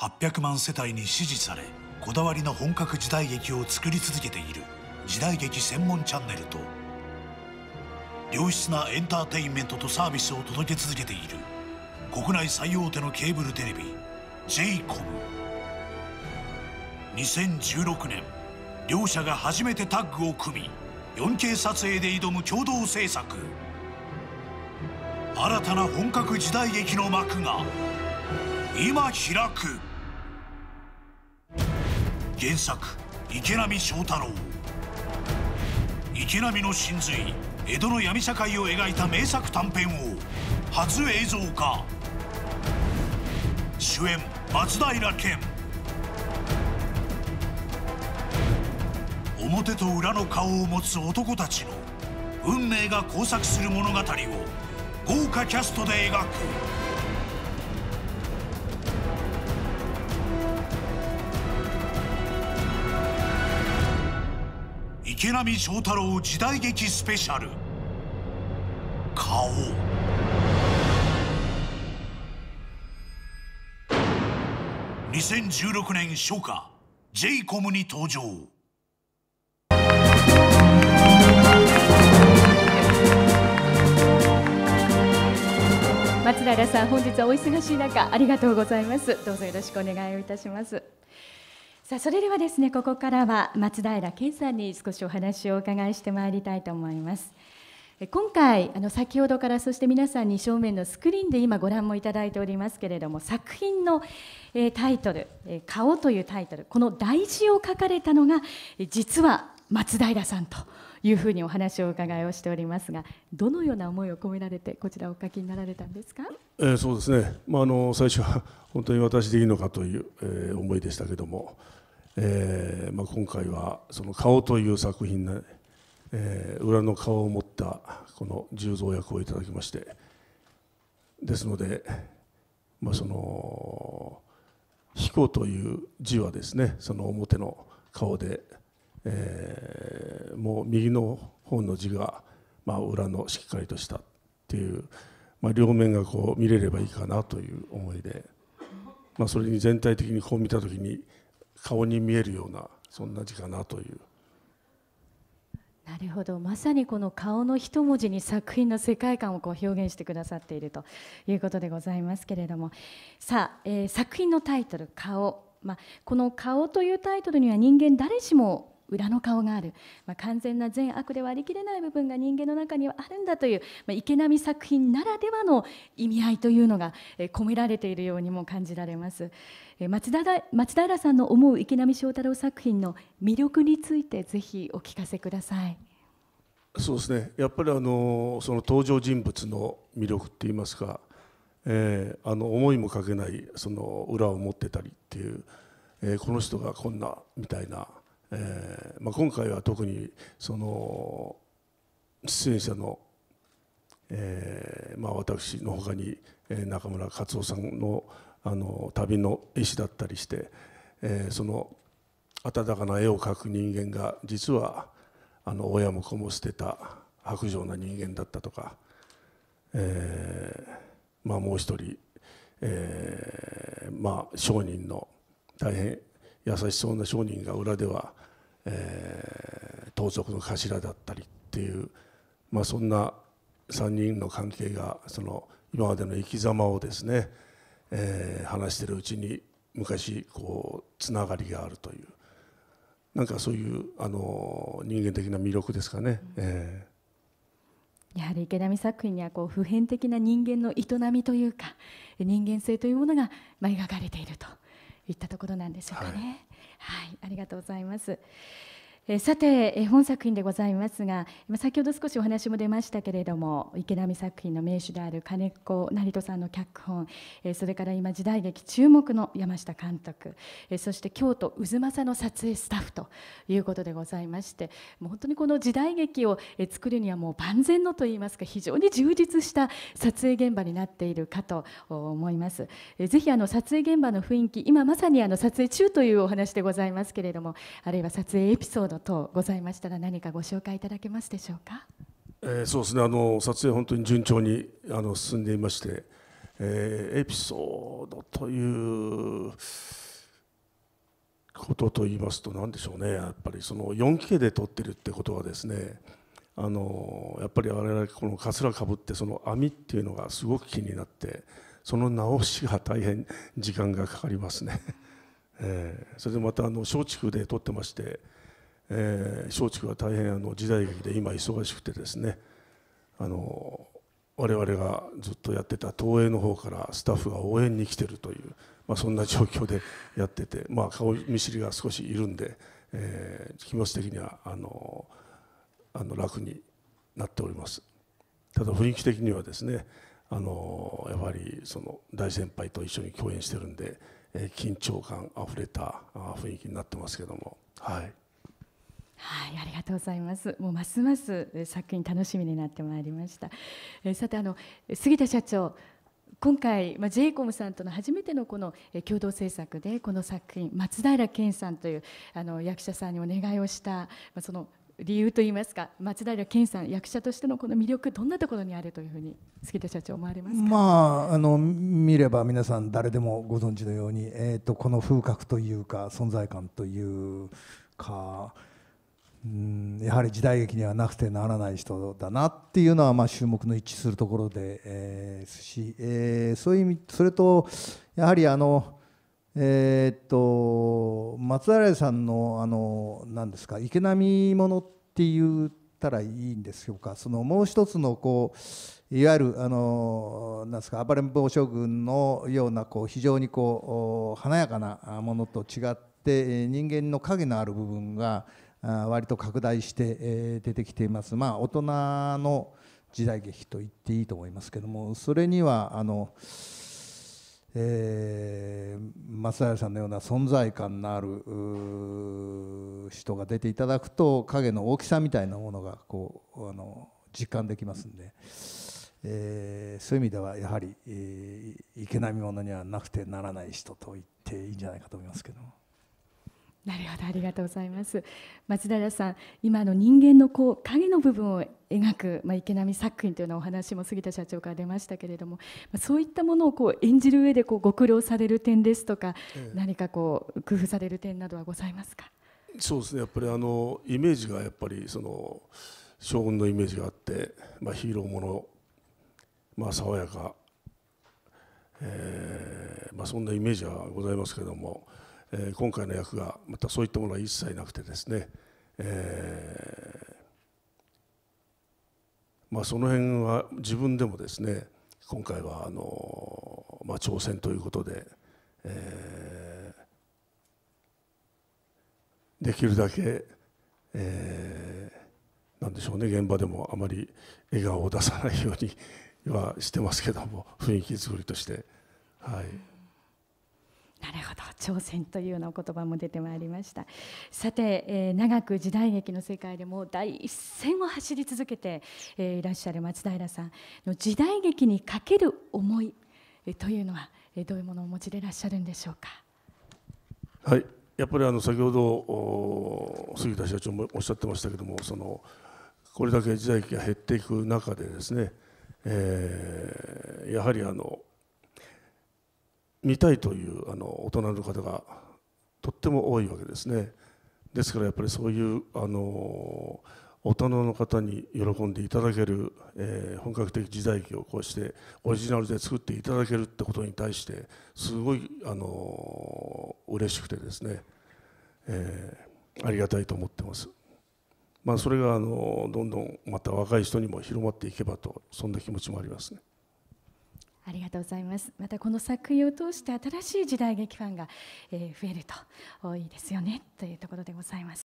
800万世帯に支持されこだわりの本格時代劇を作り続けている時代劇専門チャンネルと良質なエンターテインメントとサービスを届け続けている国内最大手のケーブルテレビ j イコム2016年両社が初めてタッグを組み 4K 撮影で挑む共同制作新たな本格時代劇の幕が今開く原作池波正太郎池波の神髄江戸の闇社会を描いた名作短編を初映像化主演松平健表と裏の顔を持つ男たちの運命が交錯する物語を豪華キャストで描く池波正太郎時代劇スペシャル顔2016年初夏 j コムに登場松平さん本日はお忙しい中ありがとうございますどうぞよろしくお願いいたしますさあそれではですねここからは松平健さんに少しお話をお伺いしてまいりたいと思います今回あの先ほどからそして皆さんに正面のスクリーンで今ご覧もいただいておりますけれども作品の、えタイトル「顔」というタイトルこの題字を書かれたのが実は松平さんというふうにお話をお伺いをしておりますがどのような思いを込められてこちらをお書きになられたんですか、えー、そうですね、まあ、あの最初は本当に私でいいのかという、えー、思いでしたけども、えーまあ、今回はその「顔」という作品で、えー、裏の顔を持ったこの十蔵役をいただきましてですので、まあ、その「彦」という字はですねその表の顔で、えー、もう右の方の字が、まあ、裏のしっかりとしたっていう、まあ、両面がこう見れればいいかなという思いで、まあ、それに全体的にこう見た時に顔に見えるようなそんな字かなというなるほどまさにこの顔の一文字に作品の世界観をこう表現してくださっているということでございますけれどもさあ、えー、作品のタイトル「顔」まあ、この「顔」というタイトルには人間誰しも裏の顔がある、まあ、完全な善悪ではありきれない部分が人間の中にはあるんだという、まあ、池波作品ならではの意味合いというのが、込められているようにも感じられます、え松田松平さんの思う池波正太郎作品の魅力についてぜひお聞かせください。そうですねやっぱりあのその登場人物の魅力っていいますか、えー、あの思いもかけないその裏を持ってたりっていう、えー、この人がこんなみたいなえーまあ、今回は特にその出演者の、えーまあ、私のほかに中村克夫さんのあの旅の絵師だったりして、えー、その温かな絵を描く人間が実はあの親も子も捨てた薄情な人間だったとか、えーまあ、もう一人、えーまあ、商人の大変優しそうな商人が裏では、えー、盗賊の頭だったりっていう、まあ、そんな3人の関係がその今までの生き様をですね、えー、話してるうちに昔こうつながりがあるというなんかそういうあの人間的な魅力ですかね。えーやはり池波作品にはこう普遍的な人間の営みというか人間性というものが描かれているところなんでしょうかね。はい、はい、ありがとうございます。えさて、え本作品でございますが先ほど少しお話も出ましたけれども池波作品の名手である金子成人さんの脚本、えそれから今時代劇注目の山下監督、えそして京都渦政の撮影スタッフということでございましてもう本当にこの時代劇を、え作るにはもう万全のといいますか非常に充実した撮影現場になっているかと思います。えぜひあの撮影現場の雰囲気今まさにあの撮影中というお話でございますけれどもあるいは撮影エピソード等ございましたら何かご紹介いただけますでしょうか。えー、そうですねあの撮影本当に順調にあの進んでいまして、えー、エピソードということと言いますと何でしょうねやっぱりその 4K で撮ってるってことはですねあのやっぱり我々このかつらかぶってその網っていうのがすごく気になってその直しが大変時間がかかりますね。えー、それでまたあの松竹で撮ってましてえー、松竹は大変あの時代劇で今忙しくてですねあの我々がずっとやってた東映の方からスタッフが応援に来てるという、まあ、そんな状況でやってて、まあ、顔見知りが少しいるんで、えー、気持ち的にはあのあの楽になっておりますただ雰囲気的にはですねあのやはりその大先輩と一緒に共演してるんで、えー、緊張感あふれた雰囲気になってますけどもはい。はい、ありがとうございます。もうますます作品楽しみになってまいりました。えさてあの杉田社長、今回まあ j コムさんとの初めてのこの共同制作でこの作品松平健さんというあの役者さんにお願いをした、まあ、その理由といいますか松平健さん役者としてのこの魅力どんなところにあるというふうに杉田社長思われますか、まあ、あの見れば皆さん誰でもご存知のように、えーとこの風格というか存在感というか。うんやはり時代劇にはなくてならない人だなっていうのはまあ注目の一致するところで、えし、えー、そういう意味それとやはりあの、えー、っと松平さんのあの何ですか池波ものって言ったらいいんでしょうかそのもう一つのこういわゆるあのなんですか暴れん坊将軍のようなこう非常にこう華やかなものと違って人間の影のある部分が割と拡大して出てきています、まあ、大人の時代劇と言っていいと思いますけどもそれにはあの、えー、松平さんのような存在感のある人が出ていただくと影の大きさみたいなものがこうあの実感できますんで。えー、そういう意味ではやはり、えー、池波者にはなくてならない人と言っていいんじゃないかと思いますけども。なるほどありがとうございます松平さん今の人間のこう影の部分を描く、まあ、池波作品というのお話も杉田社長から出ましたけれども、まあ、そういったものをこう演じる上でこうご苦労される点ですとか、ええ、何かこう工夫される点などはございますかそうですねやっぱりあのイメージがやっぱりその将軍のイメージがあって、まあ、ヒーローもの、まあ、爽やか、えーまあ、そんなイメージはございますけれども。えー、今回の役がまたそういったものは一切なくてですね、えーまあ、その辺は自分でもですね今回はあの、まあ、挑戦ということで、えー、できるだけ、えー、なんでしょうね現場でもあまり笑顔を出さないようにはしてますけども雰囲気作りとして。はいなるほど挑戦というような言葉も出てまいりましたさて、えー、長く時代劇の世界でも第一線を走り続けて、えー、いらっしゃる松平さんの時代劇にかける思い、えー、というのは、えー、どういうものをお持ちでいらっしゃるんでしょうかはいやっぱりあの先ほど杉田社長もおっしゃってましたけどもそのこれだけ時代劇が減っていく中でですね、えやはりあの見たいというあの大人の方がとっても多いわけですねですからやっぱりそういうあの大人の方に喜んでいただける、えー、本格的時代劇をこうしてオリジナルで作っていただけるってことに対してすごいあの嬉しくてですね、えー、ありがたいと思ってます。まあ、それがあのどんどんまた若い人にも広まっていけばとそんな気持ちもありますね。ありがとうございますまたこの作品を通して新しい時代劇ファンが、え増えるといいですよねというところでございます。